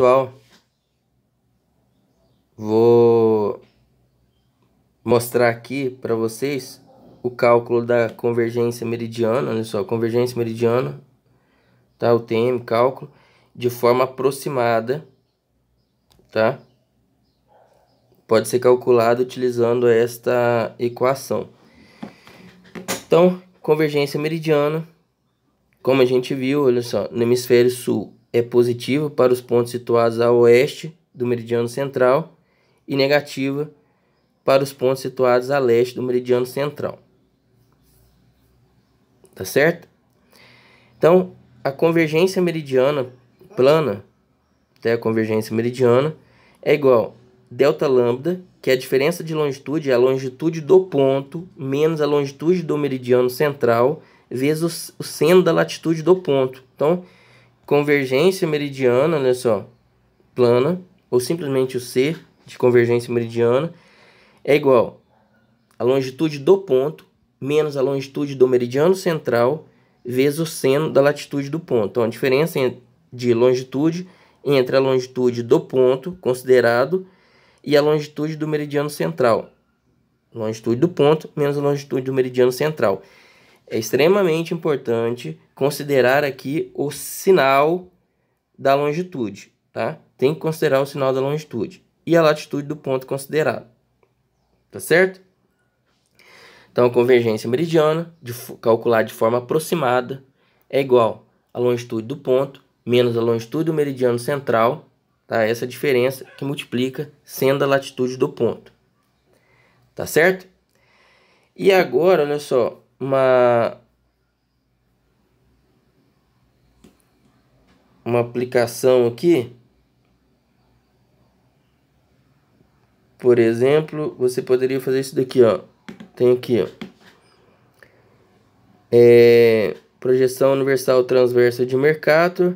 pessoal, vou mostrar aqui para vocês o cálculo da convergência meridiana, olha só, convergência meridiana, tá, o TM, cálculo, de forma aproximada, tá, pode ser calculado utilizando esta equação. Então, convergência meridiana, como a gente viu, olha só, no hemisfério sul é positiva para os pontos situados a oeste do meridiano central e negativa para os pontos situados a leste do meridiano central. Tá certo? Então, a convergência meridiana plana até né, a convergência meridiana é igual delta lambda, que é a diferença de longitude, é a longitude do ponto menos a longitude do meridiano central vezes o seno da latitude do ponto. Então, convergência meridiana, olha só, plana, ou simplesmente o C de convergência meridiana, é igual a longitude do ponto menos a longitude do meridiano central vezes o seno da latitude do ponto. Então, a diferença de longitude entre a longitude do ponto considerado e a longitude do meridiano central. Longitude do ponto menos a longitude do meridiano central é extremamente importante considerar aqui o sinal da longitude, tá? Tem que considerar o sinal da longitude e a latitude do ponto considerado, tá certo? Então, a convergência meridiana, de, de forma aproximada, é igual à longitude do ponto menos a longitude do meridiano central, tá? Essa diferença que multiplica sendo a latitude do ponto, tá certo? E agora, olha só, uma uma aplicação aqui. Por exemplo, você poderia fazer isso daqui, ó. Tem aqui, ó. É, projeção universal transversa de Mercator.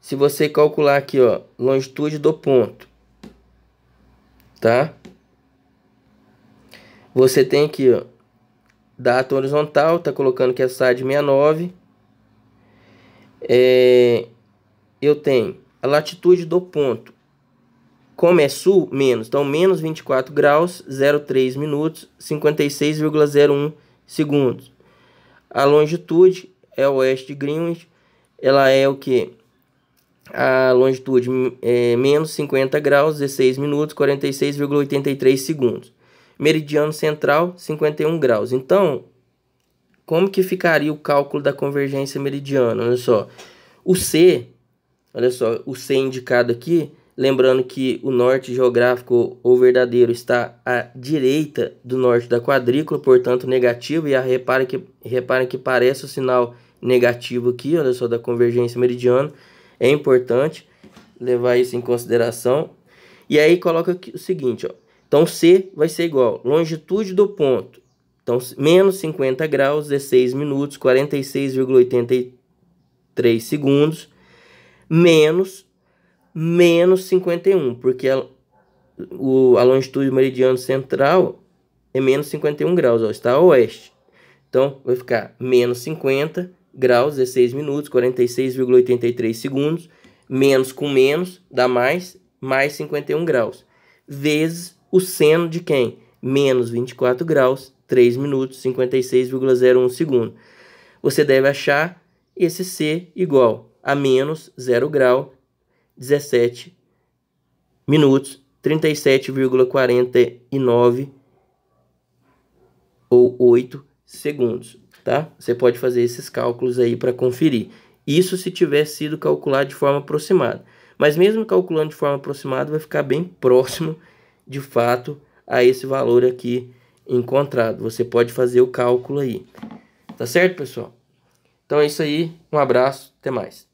Se você calcular aqui, ó, longitude do ponto, tá? Você tem aqui, ó, data horizontal, está colocando que é SAD 69. É, eu tenho a latitude do ponto. Como é sul, menos. Então, menos 24 graus, 03 minutos, 56,01 segundos. A longitude é oeste de Greenwich. Ela é o que? A longitude é menos 50 graus, 16 minutos, 46,83 segundos meridiano central 51 graus. Então, como que ficaria o cálculo da convergência meridiana? Olha só, o C, olha só, o C indicado aqui, lembrando que o norte geográfico ou verdadeiro está à direita do norte da quadrícula, portanto negativo, e a, repara que, reparem que parece o sinal negativo aqui, olha só, da convergência meridiana, é importante levar isso em consideração. E aí coloca o seguinte, ó, então, C vai ser igual longitude do ponto. Então, menos 50 graus, 16 minutos, 46,83 segundos, menos, menos 51, porque a, o, a longitude meridiana central é menos 51 graus, ó, está a oeste. Então, vai ficar menos 50 graus, 16 minutos, 46,83 segundos, menos com menos dá mais, mais 51 graus, vezes o seno de quem? Menos 24 graus, 3 minutos, 56,01 segundo. Você deve achar esse C igual a menos 0 grau, 17 minutos, 37,49 ou 8 segundos, tá? Você pode fazer esses cálculos aí para conferir. Isso se tiver sido calculado de forma aproximada. Mas mesmo calculando de forma aproximada, vai ficar bem próximo de fato a esse valor aqui encontrado. Você pode fazer o cálculo aí. Tá certo, pessoal? Então é isso aí. Um abraço. Até mais.